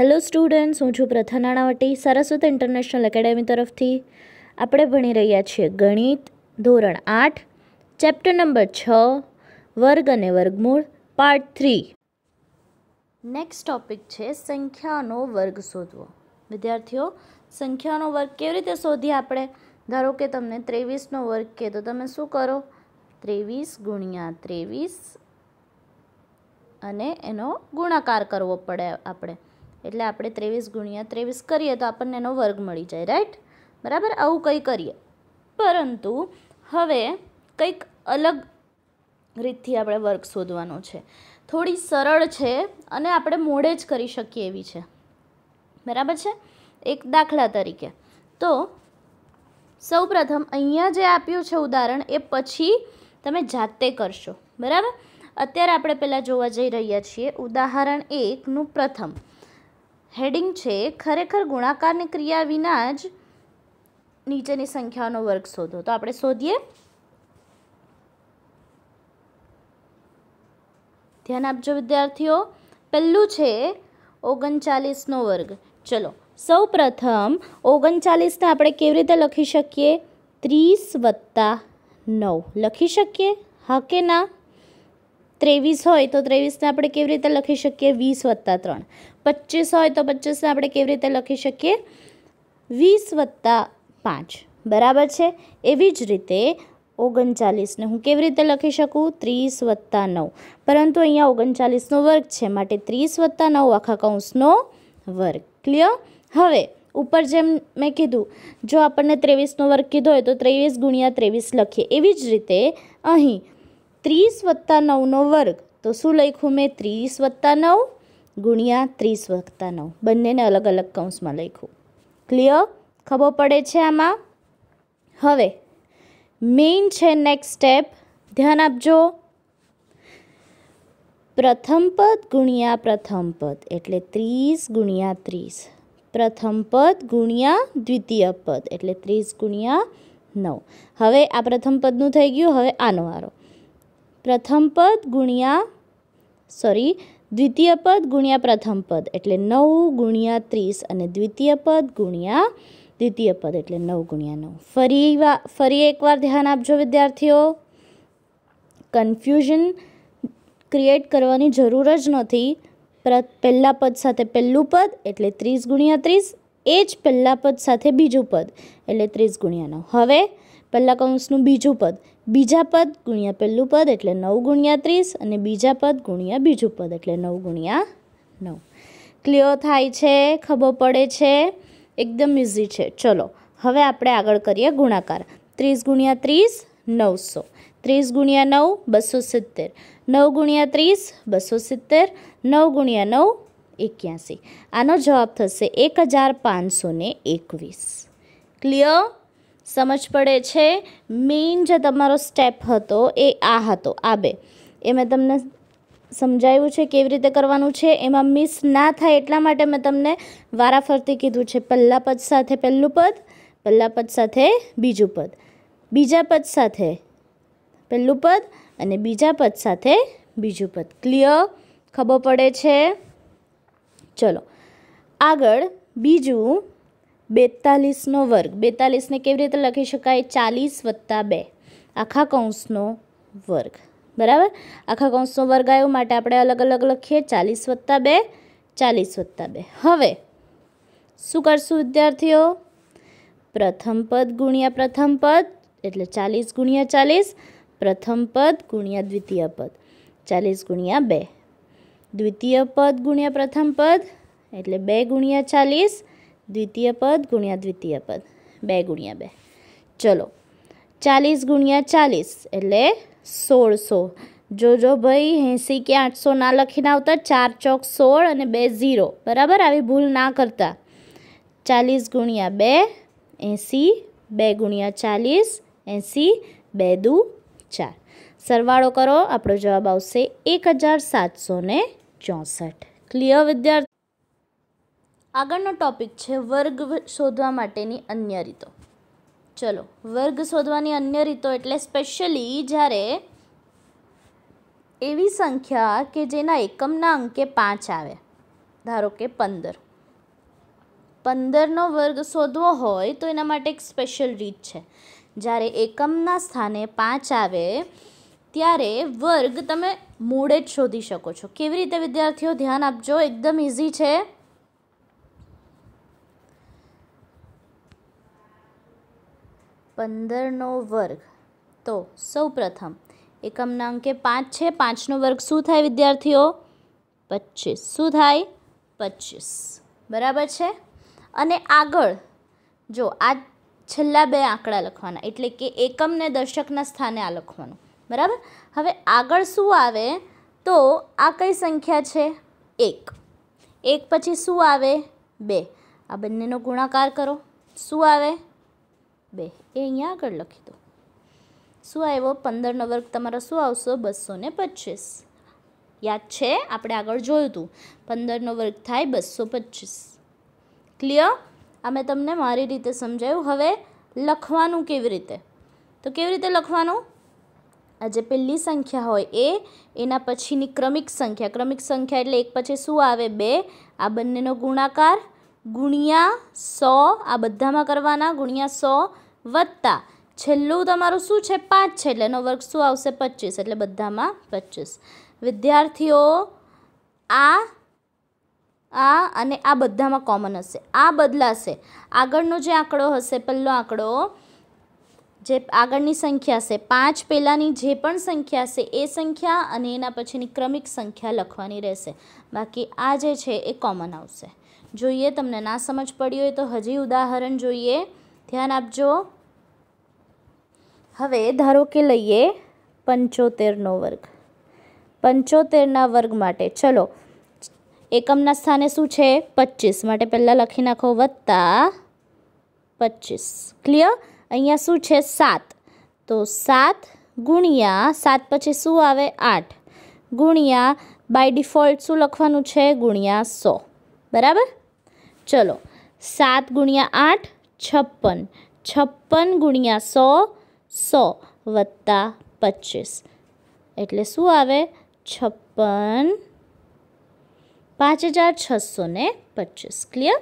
hello students હું છું પ્રથા નાણાવટી સરસ્વત ઇન્ટરનેશનલ એકેડેમી તરફથી આપણે ભણી રહ્યા છીએ ગણિત ધોરણ આઠ ચેપ્ટર નંબર છ વર્ગ અને વર્ગમૂળ પાર્ટ થ્રી નેક્સ્ટ ટોપિક છે સંખ્યાનો વર્ગ શોધવો વિદ્યાર્થીઓ સંખ્યાનો વર્ગ કેવી રીતે શોધીએ આપણે ધારો કે તમને ત્રેવીસનો વર્ગ કહે તો તમે શું કરો ત્રેવીસ ગુણ્યા ત્રેવીસ અને એનો ગુણાકાર કરવો પડે આપણે એટલે આપણે ત્રેવીસ ગુણ્યા ત્રેવીસ કરીએ તો આપણને એનો વર્ગ મળી જાય રાઈટ બરાબર આવું કંઈ કરીએ પરંતુ હવે કંઈક અલગ રીતથી આપણે વર્ગ શોધવાનો છે થોડી સરળ છે અને આપણે મોડે જ કરી શકીએ એવી છે બરાબર છે એક દાખલા તરીકે તો સૌ પ્રથમ અહીંયા જે આપ્યું છે ઉદાહરણ એ પછી તમે જાતે કરશો બરાબર અત્યારે આપણે પહેલાં જોવા જઈ રહ્યા છીએ ઉદાહરણ એકનું પ્રથમ હેડિંગ છે ખરેખર ગુણાકારની ક્રિયા વિના જ નીચેની સંખ્યાનો વર્ગ શોધો તો આપણે શોધીએ ધ્યાન આપજો વિદ્યાર્થીઓ પહેલું છે ઓગણચાલીસનો વર્ગ ચલો સૌ પ્રથમ ઓગણચાલીસને આપણે કેવી રીતે લખી શકીએ ત્રીસ વત્તા નવ લખી શકીએ હા કે ના ત્રેવીસ હોય તો ત્રેવીસને આપણે કેવી રીતે લખી શકીએ વીસ વત્તા ત્રણ પચીસ હોય તો પચીસને આપણે કેવી રીતે લખી શકીએ વીસ વત્તા પાંચ બરાબર છે એવી જ રીતે ઓગણચાલીસને હું કેવી રીતે લખી શકું ત્રીસ વત્તા નવ પરંતુ અહીંયા ઓગણચાલીસનો વર્ગ છે માટે ત્રીસ વત્તા નવ આખા કૌંસનો વર્ગ ક્લિયર હવે ઉપર જેમ મેં કીધું જો આપણને ત્રેવીસનો વર્ગ કીધો હોય તો ત્રેવીસ ગુણ્યા ત્રેવીસ લખીએ એવી જ રીતે અહીં ત્રીસ વત્તા નવનો વર્ગ તો શું લખ્યું મેં ત્રીસ વત્તા નવ ગુણ્યા ત્રીસ વખતા નવ બંનેને અલગ અલગ કૌંસમાં લખ્યું ક્લિયર ખબર પડે છે આમાં હવે મેઇન છે નેક્સ્ટ સ્ટેપ ધ્યાન આપજો પ્રથમ પદ ગુણ્યા પ્રથમ પદ એટલે ત્રીસ ગુણ્યા ત્રીસ પ્રથમ પદ ગુણ્યા દ્વિતીય પદ એટલે ત્રીસ ગુણ્યા નવ હવે આ પ્રથમ પદનું થઈ ગયું હવે આનો વારો પ્રથમ પદ ગુણ્યા સોરી દ્વિતીય પદ ગુણ્યા પ્રથમ પદ એટલે નવ ગુણ્યા ત્રીસ અને દ્વિતીય પદ ગુણ્યા દ્વિતીય પદ એટલે નવ ગુણ્યા નવ ફરી ફરી એકવાર ધ્યાન આપજો વિદ્યાર્થીઓ કન્ફ્યુઝન ક્રિએટ કરવાની જરૂર જ નથી પહેલાં પદ સાથે પહેલું પદ એટલે ત્રીસ ગુણ્યા ત્રીસ એ જ પહેલાં પદ સાથે બીજું પદ એટલે ત્રીસ ગુણ્યા નવ હવે પહેલાં કૌંસનું બીજું પદ બીજા પદ ગુણ્યા પહેલું પદ એટલે નવ ગુણ્યા ત્રીસ અને બીજા પદ ગુણ્યા બીજું પદ એટલે નવ ગુણ્યા નવ ક્લિયર થાય છે ખબર પડે છે એકદમ ઇઝી છે ચલો હવે આપણે આગળ કરીએ ગુણાકાર ત્રીસ ગુણ્યા ત્રીસ નવસો ત્રીસ ગુણ્યા નવ બસો સિત્તેર નવ ગુણ્યા ત્રીસ બસો સિત્તેર નવ ગુણ્યા નવ એક્યાસી આનો જવાબ થશે એક હજાર પાંચસો એકવીસ ક્લિયર સમજ પડે છે મેઇન જે તમારો સ્ટેપ હતો એ આ હતો આ બે એ મેં તમને સમજાવ્યું છે કેવી રીતે કરવાનું છે એમાં મિસ ના થાય એટલા માટે મેં તમને વારાફરતી કીધું છે પહેલાં પદ સાથે પહેલું પદ પહેલાં પદ સાથે બીજું પદ બીજા પદ સાથે પહેલું પદ અને બીજા પદ સાથે બીજું પદ ક્લિયર ખબર પડે છે ચલો આગળ બીજું બેતાલીસનો વર્ગ બેતાલીસને કેવી રીતે લખી શકાય ચાલીસ વત્તા બે આખા કૌંસનો વર્ગ બરાબર આખા કૌંસનો વર્ગ આવ્યો માટે આપણે અલગ અલગ લખીએ ચાલીસ વત્તા બે ચાલીસ વત્તા બે હવે શું કરશું વિદ્યાર્થીઓ પ્રથમ પદ ગુણ્યા પ્રથમ પદ એટલે ચાલીસ ગુણ્યા ચાલીસ પ્રથમ પદ ગુણ્યા દ્વિતીય પદ ચાલીસ ગુણ્યા બે દ્વિતીય પદ ગુણ્યા પ્રથમ પદ એટલે બે ગુણ્યા ચાલીસ દ્વિતીય પદ ગુણ્યા દ્વિતીય પદ બે ગુણ્યા બે ચલો ચાલીસ ગુણ્યા ચાલીસ એટલે સોળસો જોજો ભાઈ એંસી કે આઠસો ના લખીને આવતા ચાર ચોક સોળ અને બે ઝીરો બરાબર આવી ભૂલ ના કરતા ચાલીસ ગુણ્યા બે એંસી બે ગુણ્યા ચાલીસ એંસી બે દુ ચાર સરવાળો કરો આપણો જવાબ આવશે એક હજાર સાતસો ચોસઠ ક્લિયર વિદ્યાર્થી આગળનો ટોપિક છે વર્ગ શોધવા માટેની અન્ય રીતો ચલો વર્ગ શોધવાની અન્ય રીતો એટલે સ્પેશિયલી જ્યારે એવી સંખ્યા કે જેના એકમના અંકે પાંચ આવે ધારો કે પંદર પંદરનો વર્ગ શોધવો હોય તો એના માટે એક સ્પેશિયલ રીત છે જ્યારે એકમના સ્થાને પાંચ આવે ત્યારે વર્ગ તમે મૂળે જ શોધી શકો છો કેવી રીતે વિદ્યાર્થીઓ ધ્યાન આપજો એકદમ ઇઝી છે પંદરનો વર્ગ તો સૌ પ્રથમ એકમના અંકે પાંચ છે પાંચનો વર્ગ શું થાય વિદ્યાર્થીઓ પચીસ શું થાય પચીસ બરાબર છે અને આગળ જો આ છેલ્લા બે આંકડા લખવાના એટલે કે એકમને દર્શકના સ્થાને આ લખવાનું બરાબર હવે આગળ શું આવે તો આ કઈ સંખ્યા છે એક એક પછી શું આવે બે આ બંનેનો ગુણાકાર કરો શું આવે બે એ અહીંયા આગળ લખી દો શું આવ્યો પંદરનો વર્ગ તમારો શું આવશે બસો ને પચીસ યાદ છે આપણે આગળ જોયું હતું પંદરનો વર્ગ થાય બસો પચીસ ક્લિયર આ મેં તમને મારી રીતે સમજાયું હવે લખવાનું કેવી રીતે તો કેવી રીતે લખવાનું આ જે પહેલી સંખ્યા હોય એ એના પછીની ક્રમિક સંખ્યા ક્રમિક સંખ્યા એટલે એક પછી શું આવે બે આ બંનેનો ગુણાકાર ગુણ્યા સો આ બધામાં કરવાના ગુણ્યા સો વત્તા છેલ્લું તમારું શું છે પાંચ છે એટલે એનો વર્ગ શું આવશે પચીસ એટલે બધામાં પચીસ વિદ્યાર્થીઓ આ આ અને આ બધામાં કોમન હશે આ બદલાશે આગળનો જે આંકડો હશે પહેલો આંકડો જે આગળની સંખ્યા છે પાંચ પહેલાંની જે પણ સંખ્યા છે એ સંખ્યા અને એના પછીની ક્રમિક સંખ્યા લખવાની રહેશે બાકી આ જે છે એ કોમન આવશે જોઈએ તમને ના સમજ પડી હોય તો હજી ઉદાહરણ જોઈએ ધ્યાન આપજો હવે ધારો કે લઈએ પંચોતેરનો વર્ગ પંચોતેરના વર્ગ માટે ચલો એકમના સ્થાને શું છે પચીસ માટે પહેલાં લખી નાખો વત્તા પચીસ ક્લિયર અહીંયા શું છે સાત તો સાત ગુણ્યા સાત પછી શું આવે આઠ ગુણ્યા બાય ડિફોલ્ટ શું લખવાનું છે ગુણ્યા સો બરાબર ચલો સાત ગુણ્યા આઠ છપ્પન છપ્પન ગુણ્યા સો સો વત્તા પચીસ એટલે શું આવે છપ્પન પાંચ હજાર છસો ને પચીસ ક્લિયર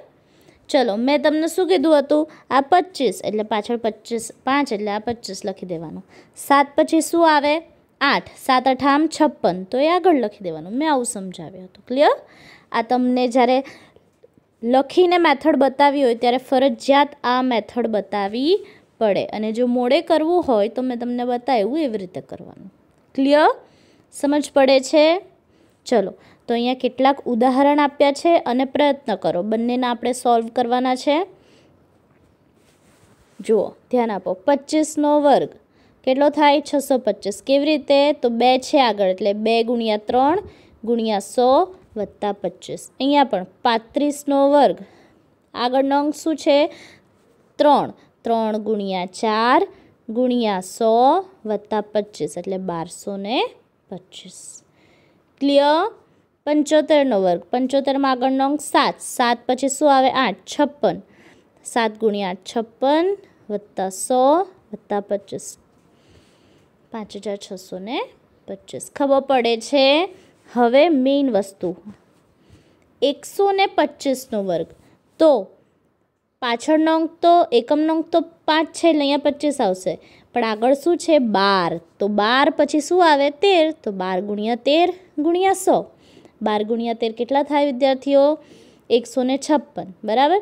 ચલો મેં તમને શું કીધું હતું આ પચીસ એટલે પાછળ પચીસ પાંચ એટલે આ પચીસ લખી દેવાનું સાત પછી શું આવે આઠ સાત અઠામ છપ્પન તો એ આગળ લખી દેવાનું મેં આવું સમજાવ્યું હતું ક્લિયર આ તમને જ્યારે લખીને મેથડ બતાવી હોય ત્યારે ફરજિયાત આ મેથડ બતાવી પડે અને જો મોડે કરવું હોય તો મેં તમને બતાવ્યું એવી રીતે કરવાનું ક્લિયર સમજ પડે છે ચલો તો અહીંયા કેટલાક ઉદાહરણ આપ્યા છે અને પ્રયત્ન કરો બંનેના આપણે સોલ્વ કરવાના છે જુઓ ધ્યાન આપો પચીસનો વર્ગ કેટલો થાય છસો પચીસ કેવી રીતે તો બે છે આગળ એટલે બે ગુણ્યા ત્રણ ગુણ્યા સો વત્તા પચીસ અહીંયા પણ પાંત્રીસનો વર્ગ આગળનો અંક શું છે ત્રણ ત્રણ ગુણ્યા ચાર ગુણ્યા સો વત્તા પચીસ એટલે બારસો ને પચીસ ક્લિયર પંચોતેરનો વર્ગ પંચોતેરમાં આગળનો અંક સાત સાત પછી શું આવે આઠ છપ્પન સાત ગુણ્યા છપ્પન વત્તા સો વત્તા પચીસ પાંચ હજાર છસો ને પચીસ ખબર પડે છે હવે મેઇન વસ્તુ એકસો ને પચીસનો વર્ગ તો પાછળનો અંક તો એકમનો અંક તો પાંચ છે એટલે અહીંયા પચીસ આવશે પણ આગળ શું છે બાર તો બાર પછી શું આવે તેર તો બાર ગુણ્યા તેર ગુણ્યા સો બાર ગુણ્યા તેર કેટલા થાય વિદ્યાર્થીઓ એકસો ને છપ્પન બરાબર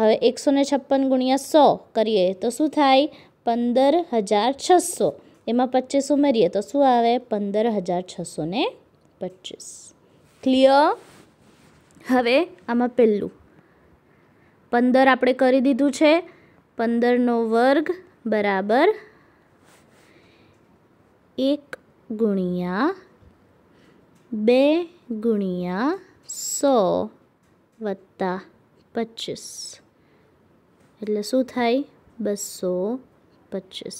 હવે એકસો ને છપ્પન ગુણ્યા સો કરીએ તો શું થાય પંદર હજાર છસો એમાં પચીસ ઉમેરીએ તો શું આવે પંદર હજાર છસો ને પચીસ ક્લિયર હવે આમાં પહેલું પંદર આપણે કરી દીધું છે પંદરનો વર્ગ બરાબર એક ગુણ્યા બે ગુણ્યા સો વત્તા પચીસ એટલે શું થાય બસો પચીસ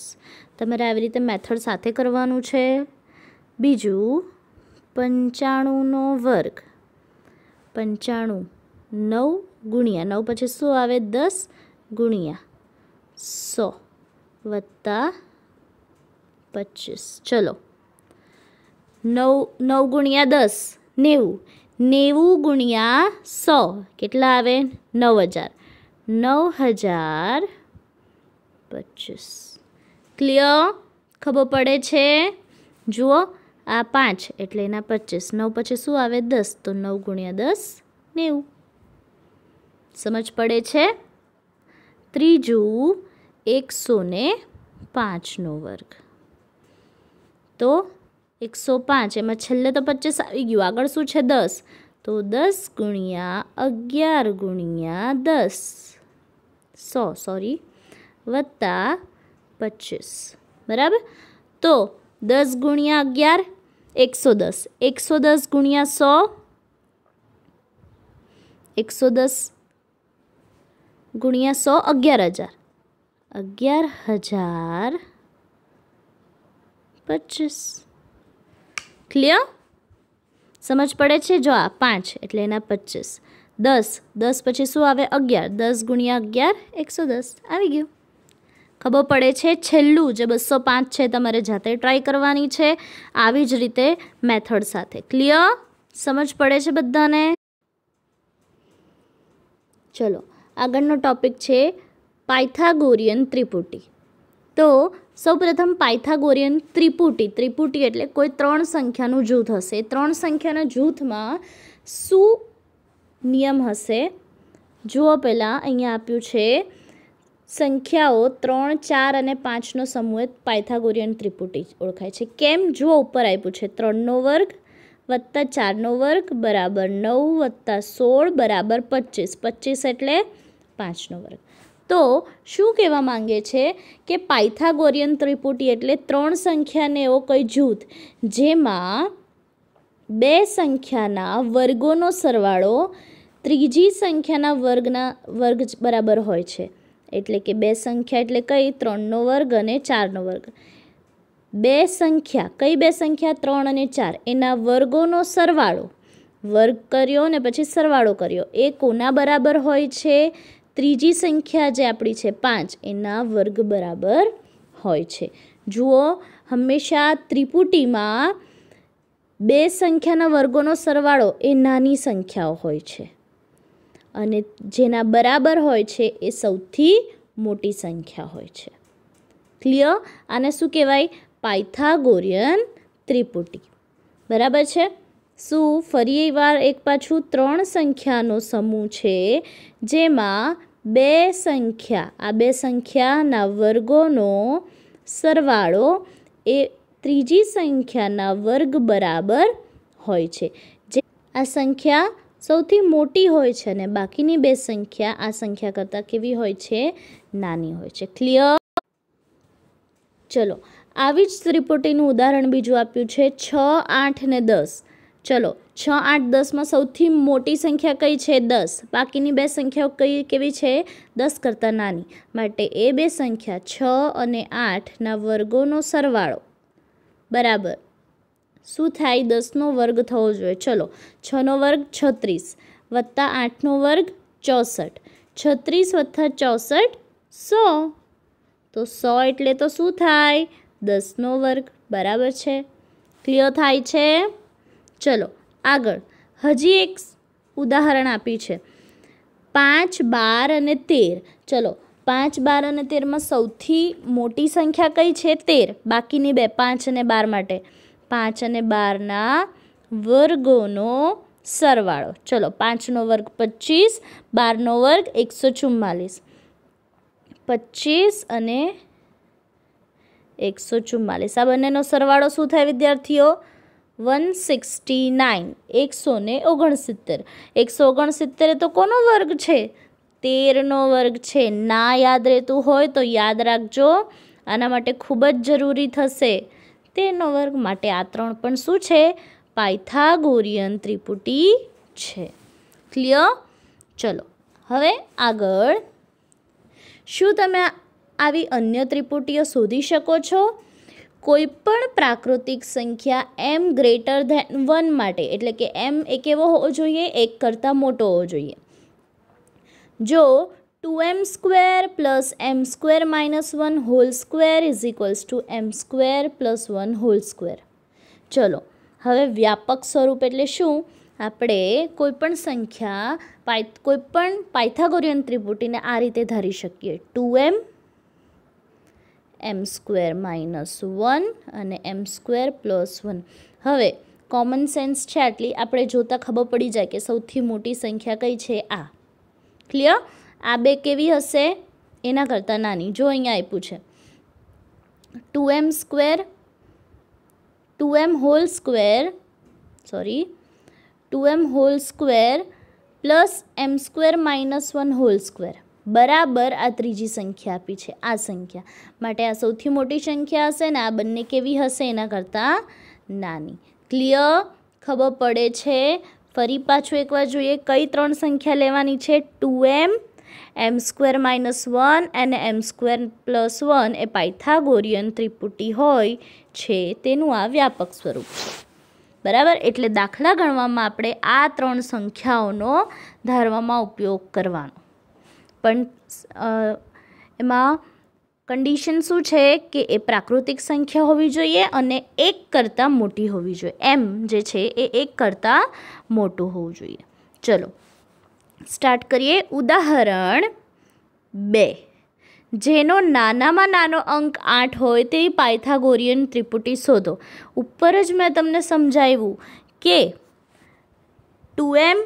તમારે આવી રીતે મેથડ સાથે કરવાનું છે બીજું પંચાણુંનો વર્ગ પંચાણું નવ ગુણ્યા નવ પછી શું આવે દસ ગુણ્યા સો વત્તા પચીસ ચલો નવ નવ ગુણ્યા દસ નેવું નેવું ગુણ્યા સો કેટલા આવે નવ હજાર નવ હજાર પચીસ ક્લિયર ખબર પડે છે જુઓ આ પાંચ એટલે એના પચીસ નવ પછી શું આવે દસ તો નવ ગુણ્યા દસ નેવું સમજ પડે છે ત્રીજું એકસો ને પાંચનો વર્ગ તો એકસો પાંચ એમાં છેલ્લે તો પચીસ આવી ગયું આગળ શું છે દસ તો દસ ગુણ્યા અગિયાર ગુણ્યા દસ સો સોરી વત્તા પચીસ બરાબર તો દસ ગુણ્યા અગિયાર એકસો દસ એકસો દસ ગુણ્યા સો એકસો દસ ગુણ્યા સો અગિયાર હજાર અગિયાર હજાર પચીસ ક્લિયર સમજ પડે છે જો આ પાંચ એટલે એના પચીસ દસ દસ પછી શું આવે અગિયાર દસ ગુણ્યા અગિયાર એકસો દસ આવી ગયું ખબર પડે છે છેલ્લું જે બસો પાંચ છે તમારે જાતે ટ્રાય કરવાની છે આવી જ રીતે મેથડ સાથે ક્લિયર સમજ પડે છે બધાને ચલો આગળનો ટોપિક છે પાયથાગોરિયન ત્રિપુટી તો સૌપ્રથમ પાયથાગોરિયન ત્રિપુટી ત્રિપુટી એટલે કોઈ ત્રણ સંખ્યાનું જૂથ હશે ત્રણ સંખ્યાના જૂથમાં શું નિયમ હશે જુઓ પહેલાં અહીંયા આપ્યું છે સંખ્યાઓ ત્રણ ચાર અને પાંચનો સમૂહ પાયથાગોરિયન ત્રિપુટી ઓળખાય છે કેમ જુઓ ઉપર આપ્યું છે ત્રણનો વર્ગ વત્તા ચારનો વર્ગ બરાબર નવ વત્તા સોળ બરાબર પચીસ પચીસ એટલે પાંચનો વર્ગ તો શું કહેવા માંગે છે કે પાયથાગોરિયન ત્રિપુટી એટલે ત્રણ સંખ્યાને એવો કંઈ જૂથ જેમાં બે સંખ્યાના વર્ગોનો સરવાળો ત્રીજી સંખ્યાના વર્ગના વર્ગ બરાબર હોય છે એટલે કે બે સંખ્યા એટલે કઈ ત્રણનો વર્ગ અને ચારનો વર્ગ બે સંખ્યા કઈ બે સંખ્યા ત્રણ અને ચાર એના વર્ગોનો સરવાળો વર્ગ કર્યો ને પછી સરવાળો કર્યો એ કોના બરાબર હોય છે ત્રીજી સંખ્યા જે આપણી છે પાંચ એના વર્ગ બરાબર હોય છે જુઓ હંમેશા ત્રિપુટીમાં બે સંખ્યાના વર્ગોનો સરવાળો એ નાની સંખ્યાઓ હોય છે અને જેના બરાબર હોય છે એ સૌથી મોટી સંખ્યા હોય છે ક્લિયર આને શું કહેવાય પાયથાગોરિયન ત્રિપુટી બરાબર છે શું ફરી વાર એક પાછું ત્રણ સંખ્યાનો સમૂહ છે જેમાં બે સંખ્યા આ બે સંખ્યાના વર્ગોનો સરવાળો એ ત્રીજી સંખ્યાના વર્ગ બરાબર હોય છે જે આ સંખ્યા સૌથી મોટી હોય છે અને બાકીની બે સંખ્યા આ સંખ્યા કરતાં કેવી હોય છે નાની હોય છે ક્લિયર ચલો આવી જ ત્રિપોટીનું ઉદાહરણ બીજું આપ્યું છે છ આઠ ને દસ ચલો છ આઠ દસમાં સૌથી મોટી સંખ્યા કઈ છે દસ બાકીની બે સંખ્યાઓ કઈ કેવી છે દસ કરતાં નાની માટે એ બે સંખ્યા છ અને આઠના વર્ગોનો સરવાળો બરાબર શું થાય દસનો વર્ગ થવો જોઈએ ચલો છનો વર્ગ છત્રીસ વત્તા આઠનો વર્ગ ચોસઠ છત્રીસ વત્તા ચોસઠ સો તો સો એટલે તો શું થાય દસનો વર્ગ બરાબર છે ક્લિયર થાય છે ચલો આગળ હજી એક ઉદાહરણ આપી છે પાંચ બાર અને તેર ચલો પાંચ બાર અને તેરમાં સૌથી મોટી સંખ્યા કઈ છે તેર બાકીની બે પાંચ અને બાર માટે પાંચ અને બારના વર્ગોનો સરવાળો ચલો પાંચનો વર્ગ પચીસ બારનો વર્ગ એકસો ચુમ્માલીસ પચીસ અને એકસો ચુમ્માલીસ આ બંનેનો સરવાળો શું થાય વિદ્યાર્થીઓ વન સિક્સટી નાઇન એકસો ને ઓગણસિત્તેર એકસો ઓગણસિત્તેર તો કોનો વર્ગ છે તેરનો વર્ગ છે ના યાદ રહેતું હોય તો યાદ રાખજો આના માટે ખૂબ જ જરૂરી થશે તેનો વર્ગ માટે આ ત્રણ પણ શું છે પાયથાગોરિયન ત્રિપુટી છે ક્લિયર ચલો હવે આગળ શું તમે આવી અન્ય ત્રિપુટીઓ શોધી શકો છો કોઈપણ પ્રાકૃતિક સંખ્યા એમ ગ્રેટર ધેન વન માટે એટલે કે એમ એ કેવો હોવો જોઈએ એક કરતાં મોટો હોવો જોઈએ જો two m square plus m square minus one whole square is equals to m square plus one whole square ચલો હવે વ્યાપક સ્વરૂપ એટલે શું આપણે કોઈપણ સંખ્યા પાય કોઈપણ પાયથાગોરિયન ત્રિપુટીને આ રીતે ધારી શકીએ two m m square minus one અને એમ સ્ક્વેર પ્લસ વન હવે કોમન સેન્સ છે આટલી આપણે જોતાં ખબર પડી જાય કે સૌથી મોટી સંખ્યા કઈ છે આ ક્લિયર આ બે કેવી હશે એના કરતાં નાની જો અહીંયા આપ્યું છે two m square two m whole square sorry two m whole square plus m square minus one whole square બરાબર આ ત્રીજી સંખ્યા આપી છે આ સંખ્યા માટે આ સૌથી મોટી સંખ્યા હશે ને આ બંને કેવી હશે એના કરતાં નાની ક્લિયર ખબર પડે છે ફરી પાછું એકવાર જોઈએ કઈ ત્રણ સંખ્યા લેવાની છે two m m square minus one અને એમ સ્ક્વેર પ્લસ વન એ પાયથાગોરિયન ત્રિપુટી હોય છે તેનું આ વ્યાપક સ્વરૂપ છે બરાબર એટલે દાખલા ગણવામાં આપણે આ ત્રણ સંખ્યાઓનો ધારવામાં ઉપયોગ કરવાનો પણ એમાં કન્ડિશન શું છે કે એ પ્રાકૃતિક સંખ્યા હોવી જોઈએ અને એક કરતાં મોટી હોવી જોઈએ એમ જે છે એ એક કરતાં મોટું હોવું જોઈએ ચલો સ્ટાર્ટ કરીએ ઉદાહરણ બે જેનો નાનામાં નાનો અંક આઠ હોય તે પાયથાગોરિયન ત્રિપુટી શોધો ઉપર જ મેં તમને સમજાવ્યું કે two m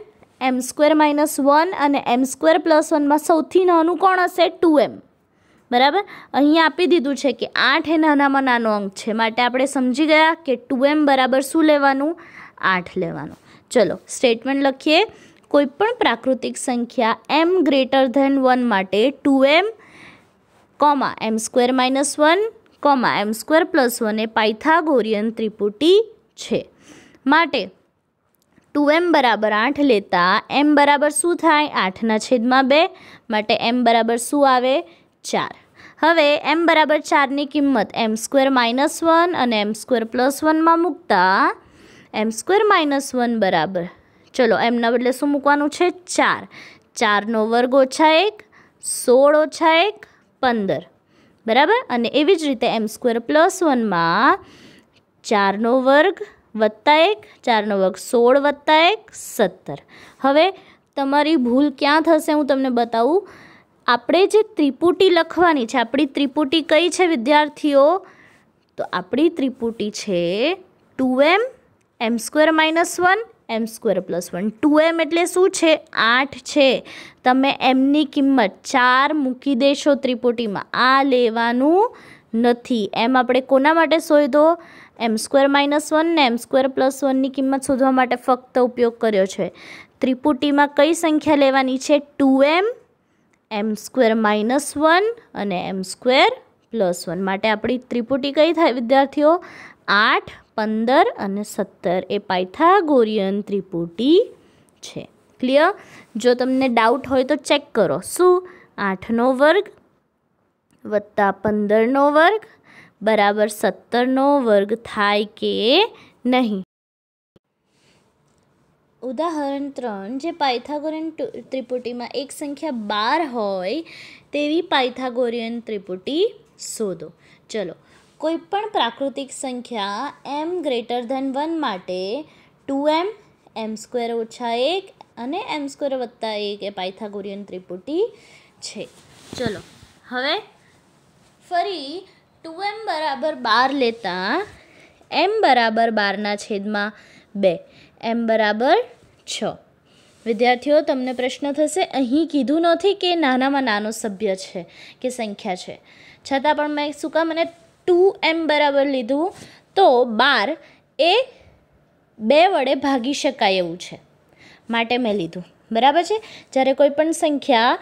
m square minus one અને એમ સ્ક્વેર પ્લસ વનમાં સૌથી નાનું કોણ હશે ટુ એમ બરાબર અહીંયા આપી દીધું છે કે આઠ એ નાનામાં નાનો અંક છે માટે આપણે સમજી ગયા કે ટુ એમ બરાબર શું લેવાનું આઠ લેવાનું ચલો સ્ટેટમેન્ટ લખીએ કોઈપણ પ્રાકૃતિક સંખ્યા એમ ગ્રેટર ધેન વન માટે two m comma m square minus one comma m square plus one એ પાયથાગોરિયન ત્રિપુટી છે માટે ટુ એમ બરાબર આઠ લેતા એમ બરાબર શું થાય આઠના છેદમાં બે માટે એમ બરાબર શું આવે ચાર હવે એમ બરાબર ચારની કિંમત એમ સ્ક્વેર માઇનસ વન અને એમ સ્ક્વેર પ્લસ વનમાં મૂકતા એમ સ્ક્વેર માઇનસ વન બરાબર ચલો એમના બદલે શું મૂકવાનું છે ચાર ચારનો વર્ગ ઓછા એક સોળ ઓછા એક પંદર બરાબર અને એવી જ રીતે એમ સ્ક્વેર પ્લસ વનમાં ચારનો વર્ગ વત્તા એક ચારનો વર્ગ સોળ વત્તા એક સત્તર હવે તમારી ભૂલ ક્યાં થશે હું તમને બતાવું આપણે જે ત્રિપુટી લખવાની છે આપણી ત્રિપુટી કઈ છે વિદ્યાર્થીઓ તો આપણી ત્રિપુટી છે two m m square minus one m square plus one two m એટલે શું છે આઠ છે તમે એમની કિંમત ચાર મૂકી દેશો ત્રિપુટીમાં આ લેવાનું નથી એમ આપણે કોના માટે શોધો એમ સ્ક્વેર માઇનસ વન ને એમ સ્ક્વેર પ્લસ વનની કિંમત શોધવા માટે ફક્ત ઉપયોગ કર્યો છે ત્રિપુટીમાં કઈ સંખ્યા લેવાની છે two m m square minus one અને એમ સ્ક્વેર પ્લસ વન માટે આપણી ત્રિપુટી કઈ થાય વિદ્યાર્થીઓ આઠ પંદર અને સત્તર એ પાયથાગોરિયન ત્રિપુટી છે ક્લિયર જો તમને ડાઉટ હોય તો ચેક કરો શું આઠનો વર્ગ વત્તા પંદરનો વર્ગ બરાબર સત્તરનો વર્ગ થાય કે નહીં ઉદાહરણ ત્રણ જે પાયથાગોરિયન ત્રિપુટીમાં એક સંખ્યા બાર હોય તેવી પાયથાગોરિયન ત્રિપુટી શોધો ચલો કોઈપણ પ્રાકૃતિક સંખ્યા એમ ગ્રેટર ધેન વન માટે ટુ એમ એમ સ્ક્વેર ઓછા એક અને એમ સ્ક્વેર વત્તા એક એ પાયથાગોરિયન ત્રિપુટી છે ચલો હવે ફરી ટુ એમ બરાબર બાર લેતા એમ બરાબર બારના છેદમાં બે એમ બરાબર છ વિદ્યાર્થીઓ તમને પ્રશ્ન થશે અહીં કીધું નથી કે નાનામાં નાનો સભ્ય છે કે સંખ્યા છે છતાં પણ મેં શું કામ મને ટુ એમ બરાબર લીધું તો બાર એ બે વડે ભાગી શકાય એવું છે માટે મેં લીધું બરાબર છે જ્યારે કોઈ પણ સંખ્યા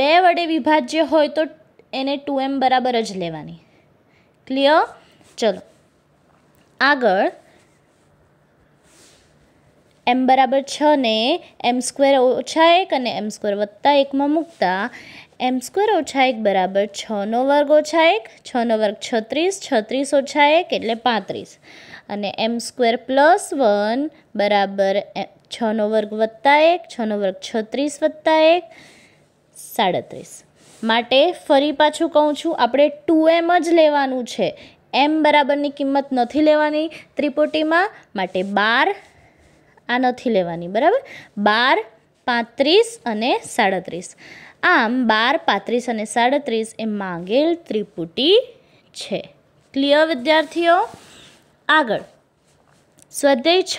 બે વડે વિભાજ્ય હોય તો એને ટુ એમ બરાબર જ લેવાની ક્લિયર ચલો આગળ એમ બરાબર છ ને એમ સ્ક્વેર ઓછા એક અને એમ સ્ક્વેર વત્તા એકમાં મૂકતા એમ સ્ક્વેર ઓછા એક બરાબર છનો વર્ગ ઓછા એક છનો વર્ગ છત્રીસ છત્રીસ ઓછા એક એટલે પાંત્રીસ અને એમ સ્ક્વેર પ્લસ વન બરાબર છનો વર્ગ વત્તા એક છનો વર્ગ છત્રીસ વત્તા એક સાડત્રીસ માટે ફરી પાછું કહું છું આપણે ટુ એમ જ લેવાનું છે એમ બરાબરની કિંમત નથી લેવાની ત્રિપોટીમાં માટે બાર આ નથી લેવાની બરાબર બાર પાંત્રીસ અને સાડત્રીસ આમ બાર પાંત્રીસ અને સાડત્રીસ એ માંગેલ ત્રિપુટી છે ક્લિયર વિદ્યાર્થીઓ આગળ સ્વાધ્યાય છ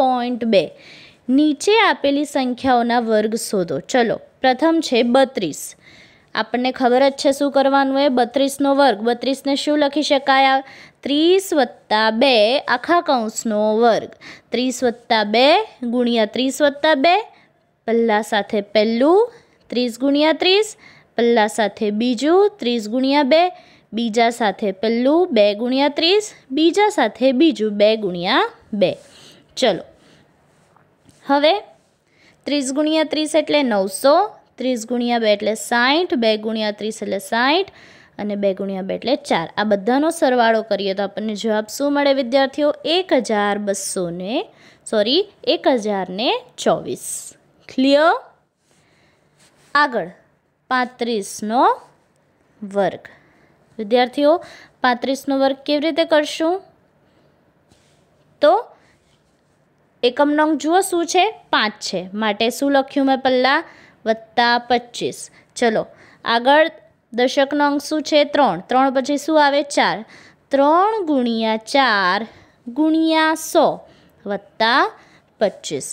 પોઈન્ટ બે નીચે આપેલી સંખ્યાઓના વર્ગ શોધો ચલો પ્રથમ છે બત્રીસ આપણને ખબર જ છે શું કરવાનું એ બત્રીસનો વર્ગ બત્રીસને શું લખી શકાય ત્રીસ વત્તા બે આખા કૌંસનો વર્ગ ત્રીસ વત્તા બે ગુણ્યા ત્રીસ વત્તા બે પહેલાં સાથે પહેલું ત્રીસ ગુણ્યા ત્રીસ પહેલાં સાથે બીજું ત્રીસ ગુણ્યા બે બીજા સાથે પહેલું બે ગુણ્યા ત્રીસ બીજા સાથે બીજું બે ગુણ્યા બે ચલો હવે ત્રીસ ગુણ્યા ત્રીસ એટલે નવસો ત્રીસ ગુણ્યા બે એટલે સાઠ બે ગુણ્યા ત્રીસ એટલે સાઠ અને બે ગુણ્યા બે એટલે ચાર આ બધાનો સરવાળો કરીએ તો આપણને જવાબ શું મળે વિદ્યાર્થીઓ એક હજાર બસો ને સોરી એક હજાર ચોવીસ ક્લિયર આગળ પાંત્રીસનો વર્ગ વિદ્યાર્થીઓ પાંત્રીસનો વર્ગ કેવી રીતે કરશું તો એકમ નંગ જુઓ શું છે પાંચ છે માટે શું લખ્યું મેં પહેલાં વત્તા પચીસ ચલો આગળ દશકનો અંક શું છે ત્રણ ત્રણ પછી શું આવે ચાર ત્રણ ગુણ્યા ચાર ગુણ્યા સો વત્તા પચીસ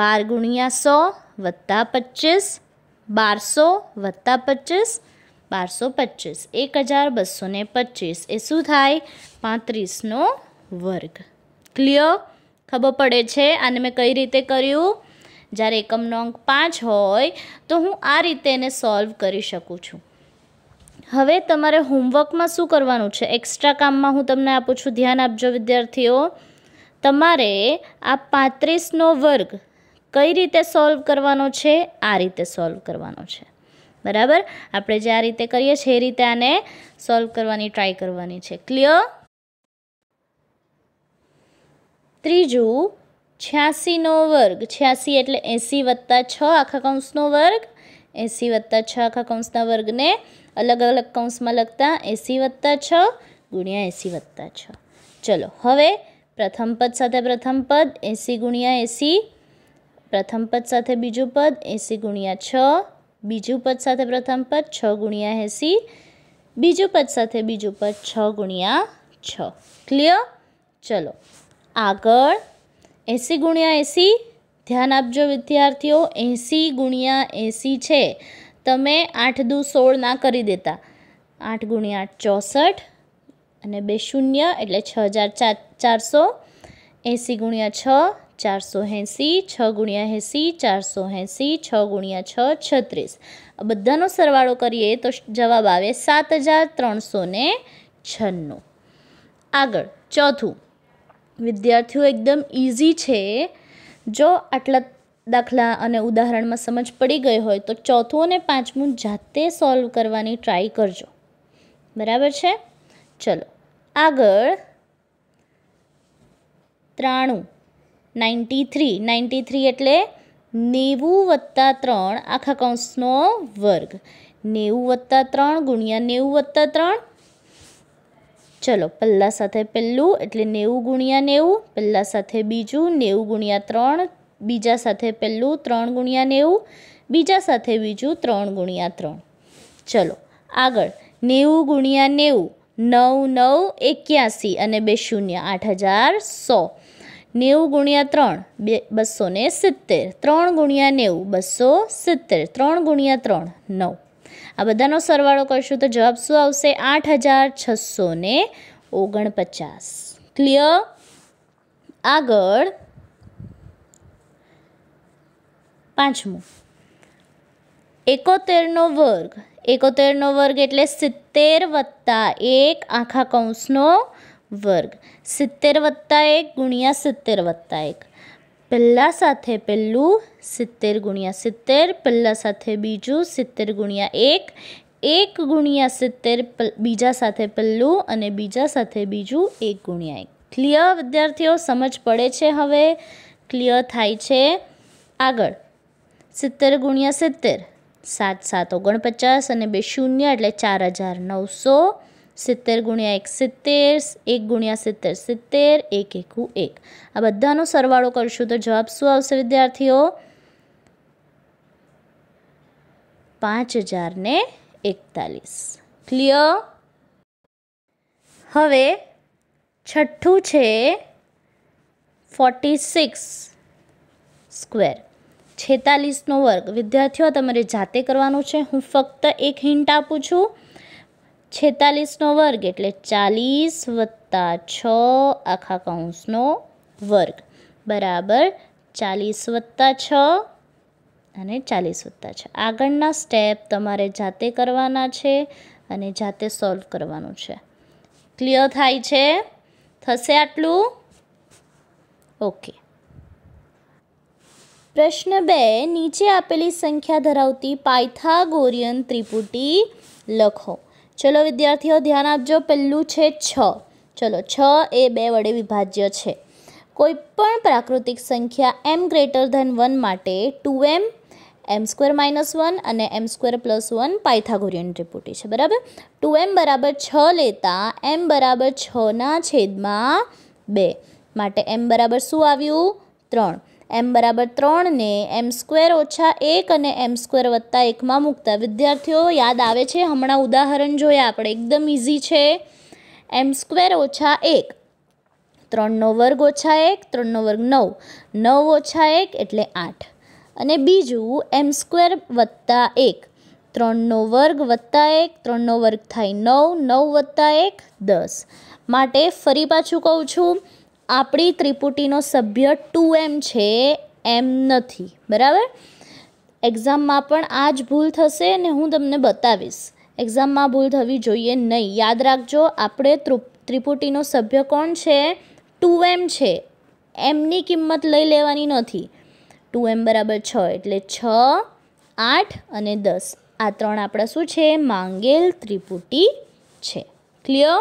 બાર ગુણ્યા સો વત્તા પચીસ બારસો વત્તા પચીસ બારસો પચીસ એક હજાર બસો ને પચીસ એ શું થાય પાંત્રીસનો વર્ગ ક્લિયર ખબર પડે છે અને મેં કઈ રીતે કર્યું જ્યારે એકમનો અંક પાંચ હોય તો હું આ રીતે એને સોલ્વ કરી શકું છું હવે તમારે હોમવર્કમાં શું કરવાનું છે એક્સ્ટ્રા કામમાં હું તમને આપું છું ધ્યાન આપજો વિદ્યાર્થીઓ તમારે આ પાંત્રીસનો વર્ગ કઈ રીતે સોલ્વ કરવાનો છે આ રીતે સોલ્વ કરવાનો છે બરાબર આપણે જે આ રીતે કરીએ છીએ એ રીતે આને સોલ્વ કરવાની ટ્રાય કરવાની છે ક્લિયર ત્રીજું છ્યાસીનો વર્ગ છ્યાસી એટલે એંસી વત્તા છ આખા કૌંસનો વર્ગ એંસી વત્તા છ આખા કૌંસના વર્ગને અલગ અલગ કૌંસમાં લખતા એંસી વત્તા છ ગુણ્યા એંસી વત્તા છ ચલો હવે પ્રથમ પદ સાથે પ્રથમ પદ એંસી ગુણ્યા એંસી પ્રથમ પદ સાથે બીજું પદ એંસી ગુણ્યા છ બીજું પદ સાથે પ્રથમ પદ છ ગુણ્યા એંસી બીજું પદ સાથે બીજું પદ છ ગુણ્યા છ ક્લિયર ચલો આગળ એંસી ગુણ્યા એંસી ધ્યાન આપજો વિદ્યાર્થીઓ એંસી ગુણ્યા એંસી છે તમે આઠ દુ સોળ ના કરી દેતા આઠ ગુણ્યા આઠ ચોસઠ અને બે શૂન્ય એટલે છ હજાર ચારસો એંસી ગુણ્યા છ ચારસો એંસી છ ગુણ્યા એંસી ચારસો એંસી છ ગુણ્યા છ છત્રીસ આ બધાનો સરવાળો કરીએ તો જવાબ આવે સાત હજાર ત્રણસો ને છન્નું આગળ ચોથું વિદ્યાર્થીઓ એકદમ ઇઝી છે જો આટલા દાખલા અને ઉદાહરણમાં સમજ પડી ગઈ હોય તો ચોથું અને પાંચમું જાતે સોલ્વ કરવાની ટ્રાય કરજો બરાબર છે ચલો આગળ ત્રાણું નાઇન્ટી થ્રી નાઇન્ટી થ્રી એટલે નેવું વત્તા ત્રણ આખા કૌંસનો વર્ગ નેવું વત્તા ત્રણ ગુણ્યા નેવું વત્તા ત્રણ ચલો પહેલાં સાથે પહેલું એટલે નેવું ગુણ્યા નેવું પહેલાં સાથે બીજું નેવું ગુણ્યા ત્રણ બીજા સાથે પહેલું ત્રણ ગુણ્યા નેવું બીજા સાથે બીજું ત્રણ ગુણ્યા ત્રણ ચલો આગળ નેવું ગુણ્યા નેવું નવ નવ એક્યાસી અને બે શૂન્ય આઠ હજાર સો નેવું ગુણ્યા ત્રણ બે બસો ને સિત્તેર ત્રણ ગુણ્યા નેવું બસો સિત્તેર ત્રણ ગુણ્યા ત્રણ નવ આ બધાનો સરવાળો કરશું તો જવાબ શું આવશે આઠ હજાર છસો ને ઓગણપચાસ ક્લિયર આગળ પાંચમું એકોતેરનો વર્ગ એકોતેરનો વર્ગ એટલે સિત્તેર વત્તા એક આખા કૌંસનો વર્ગ સિત્તેર વત્તા એક ગુણ્યા સિત્તેર વત્તા એક પહેલાં સાથે પહેલું સિત્તેર ગુણ્યા સિત્તેર પહેલાં સાથે બીજું સિત્તેર ગુણ્યા એક એક ગુણ્યા સિત્તેર બીજા સાથે પહેલું અને બીજા સાથે બીજું એક ગુણ્યા એક ક્લિયર વિદ્યાર્થીઓ સમજ પડે છે હવે ક્લિયર થાય છે આગળ સિત્તેર ગુણ્યા સિત્તેર સાત સાત ઓગણપચાસ અને બે શૂન્ય એટલે ચાર હજાર નવસો સિત્તેર ગુણ્યા એક સિત્તેર એક ગુણ્યા સિત્તેર સિત્તેર એક એકુ એક આ બધાનો સરવાળો કરશું તો જવાબ શું આવશે વિદ્યાર્થીઓ પાંચ હજાર એકતાલીસ ક્લિયર હવે છઠ્ઠું છે ફોર્ટી સિક્સ સ્ક્વેર છેતાલીસનો વર્ગ વિદ્યાર્થીઓ તમારે જાતે કરવાનું છે હું ફક્ત એક હિન્ટ આપું છું છેતાલીસનો વર્ગ એટલે ચાલીસ વત્તા છ આખા કૌંસનો વર્ગ બરાબર ચાલીસ વત્તા છ અને ચાલીસ વત્તા છ આગળના સ્ટેપ તમારે જાતે કરવાના છે અને જાતે સોલ્વ કરવાનું છે ક્લિયર થાય છે થશે આટલું ઓકે પ્રશ્ન બે નીચે આપેલી સંખ્યા ધરાવતી પાયથાગોરિયન ત્રિપુટી લખો ચલો વિદ્યાર્થીઓ ધ્યાન આપજો પહેલું છે છ ચલો છ એ બે વડે વિભાજ્ય છે કોઈપણ પ્રાકૃતિક સંખ્યા એમ ગ્રેટર ધેન વન માટે two m m square minus one અને m square plus one Pythagorean ત્રિપુટી છે બરાબર ટુ એમ બરાબર છ લેતા એમ બરાબર છના છેદમાં બે માટે એમ બરાબર શું આવ્યું ત્રણ એમ બરાબર ત્રણને એમ સ્ક્વેર ઓછા એક અને એમ સ્ક્વેર વત્તા એકમાં મૂકતા વિદ્યાર્થીઓ યાદ આવે છે હમણાં ઉદાહરણ જોયા આપણે એકદમ ઇઝી છે એમ સ્ક્વેર ઓછા એક ત્રણનો વર્ગ ઓછા એક ત્રણનો વર્ગ નવ નવ ઓછા એક એટલે આઠ અને બીજું એમ સ્ક્વેર વત્તા એક ત્રણનો વર્ગ વત્તા એક ત્રણનો વર્ગ થાય નવ નવ વત્તા એક દસ માટે ફરી પાછું કહું છું આપણી ત્રિપુટીનો સભ્ય ટુ એમ છે એમ નથી બરાબર એક્ઝામમાં પણ આ જ ભૂલ થશે ને હું તમને બતાવીશ એક્ઝામમાં ભૂલ થવી જોઈએ નહીં યાદ રાખજો આપણે ત્રિપુટીનો સભ્ય કોણ છે ટુ એમ છે એમની કિંમત લઈ લેવાની નથી ટુ એમ બરાબર છ એટલે છ આઠ અને દસ આ ત્રણ આપણા શું છે માંગેલ ત્રિપુટી છે ક્લિયર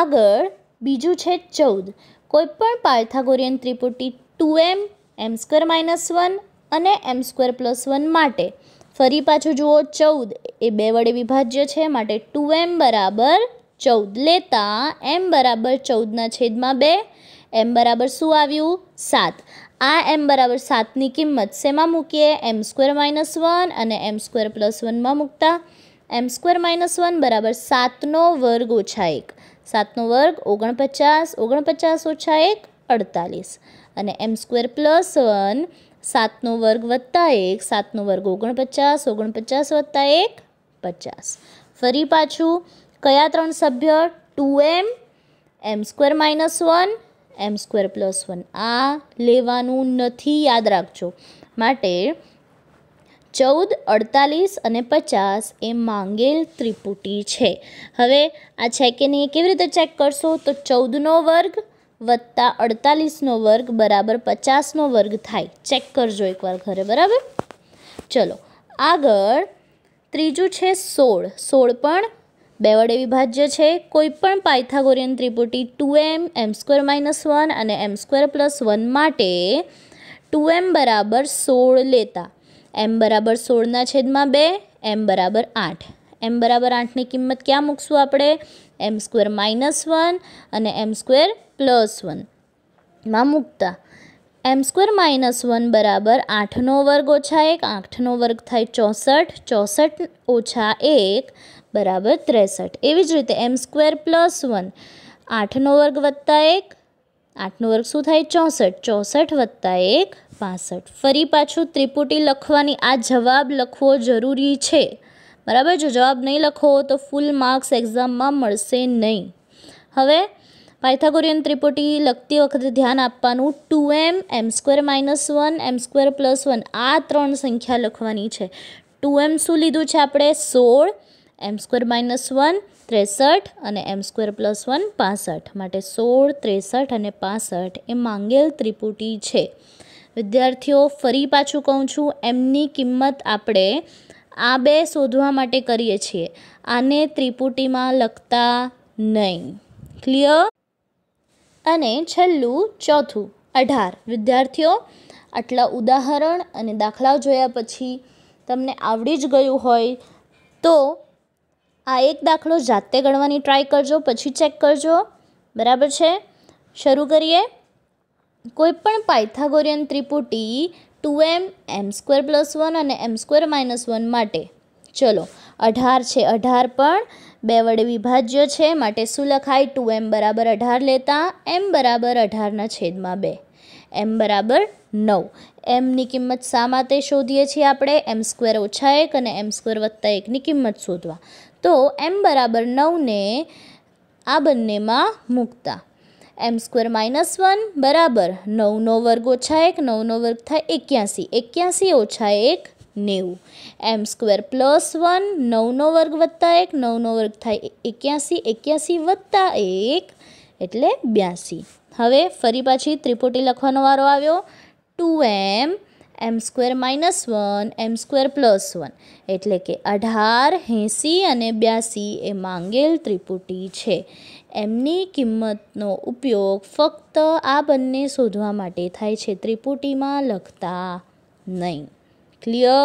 આગળ બીજું છે ચૌદ કોઈપણ પાયથાગોરિયન ત્રિપુટી two m m square minus one અને એમ સ્ક્વેર પ્લસ વન માટે ફરી પાછું જુઓ ચૌદ એ બે વડે વિભાજ્ય છે માટે ટુ એમ બરાબર ચૌદ લેતા એમ બરાબર ચૌદના છેદમાં બે એમ બરાબર શું આવ્યું સાત આ એમ બરાબર સાતની કિંમત શેમાં મૂકીએ એમ સ્ક્વેર માઇનસ વન અને એમ સ્ક્વેર પ્લસ વનમાં મૂકતા એમ સ્ક્વેર માઇનસ વન બરાબર સાતનો વર્ગ ઓછા એક સાતનો વર્ગ ઓગણપચાસ ઓગણપચાસ ઓછા એક અડતાલીસ અને એમ સ્ક્વેર પ્લસ વન સાતનો વર્ગ વત્તા એક સાતનો વર્ગ ઓગણપચાસ ઓગણપચાસ વત્તા એક પચાસ ફરી પાછું કયા ત્રણ સભ્ય two m m square minus one m square plus one આ લેવાનું નથી યાદ રાખજો માટે ચૌદ અડતાલીસ અને પચાસ એ માંગેલ ત્રિપુટી છે હવે આ છે કે નહીં કેવી રીતે ચેક કરશો તો ચૌદનો વર્ગ વત્તા અડતાલીસનો વર્ગ બરાબર પચાસનો વર્ગ થાય ચેક કરજો એકવાર ઘરે બરાબર ચલો આગળ ત્રીજું છે સોળ સોળ પણ બે વડે વિભાજ્ય છે કોઈ પણ પાયથાગોરિયન ત્રિપુટી two m m square minus one અને એમ સ્ક્વેર પ્લસ વન માટે ટુ એમ બરાબર સોળ લેતા એમ બરાબર સોળના છેદમાં બે એમ બરાબર આઠ એમ બરાબર આઠની કિંમત ક્યાં મૂકશું આપણે એમ સ્ક્વેર માઇનસ વન અને એમ સ્ક્વેર પ્લસ વનમાં મૂકતા એમ સ્ક્વેર માઇનસ વન બરાબર આઠનો વર્ગ ઓછા એક આઠનો વર્ગ થાય ચોસઠ ચોસઠ ઓછા એક બરાબર ત્રેસઠ એવી જ રીતે એમ સ્ક્વેર પ્લસ વન આઠનો વર્ગ વત્તા એક આઠનું વર્ગ શું થાય ચોસઠ ચોસઠ વત્તા એક પાસઠ ફરી પાછું ત્રિપુટી લખવાની આ જવાબ લખવો જરૂરી છે બરાબર જો જવાબ નહીં લખો તો ફૂલ માર્ક્સ એક્ઝામમાં મળશે નહીં હવે પાયથાગોરિયન ત્રિપુટી લખતી વખતે ધ્યાન આપવાનું two m m square minus one m square plus one આ ત્રણ સંખ્યા લખવાની છે ટુ એમ શું લીધું છે આપણે સોળ એમ સ્ક્વેર માઇનસ વન ત્રેસઠ અને એમ સ્ક્વેર પ્લસ વન પાસઠ માટે સોળ ત્રેસઠ અને પાસઠ એ માંગેલ ત્રિપુટી છે વિદ્યાર્થીઓ ફરી પાછું કહું છું એમની કિંમત આપણે આ બે શોધવા માટે કરીએ છીએ આને ત્રિપુટીમાં લખતા નહીં ક્લિયર અને છેલ્લું ચોથું અઢાર વિદ્યાર્થીઓ આટલા ઉદાહરણ અને દાખલાઓ જોયા પછી તમને આવડી જ ગયું હોય તો આ એક દાખલો જાતે ગણવાની ટ્રાય કરજો પછી ચેક કરજો બરાબર છે શરૂ કરીએ કોઈપણ પાયથાગોરિયન ત્રિપુટી two m m square plus one અને એમ સ્ક્વેર માઇનસ વન માટે ચલો અઢાર છે અઢાર પણ બે વડે વિભાજ્ય છે માટે શું લખાય ટુ એમ બરાબર અઢાર લેતા એમ બરાબર અઢારના છેદમાં બે એમ બરાબર નવ એમની કિંમત શા માટે શોધીએ છીએ આપણે એમ સ્ક્વેર ઓછા એક અને એમ સ્ક્વેર વત્તા એકની કિંમત શોધવા તો એમ બરાબર નવને આ બંનેમાં મૂકતા એમ સ્ક્વેર માઇનસ વન બરાબર નવનો વર્ગ ઓછા એક નવનો વર્ગ થાય એક્યાસી એક્યાસી ઓછા એક નેવું એમ સ્ક્વેર પ્લસ વન નવનો વર્ગ વત્તા એક નવનો વર્ગ થાય એક્યાસી એક્યાસી વત્તા એક એટલે બ્યાસી હવે ફરી પાછી ત્રિપુટી લખવાનો વારો આવ્યો two m m square minus one m square plus one એટલે કે અઢાર એંસી અને બ્યાસી એ માંગેલ ત્રિપુટી છે એમની કિંમતનો ઉપયોગ ફક્ત આ બંને શોધવા માટે થાય છે ત્રિપુટીમાં લખતા નહીં ક્લિયર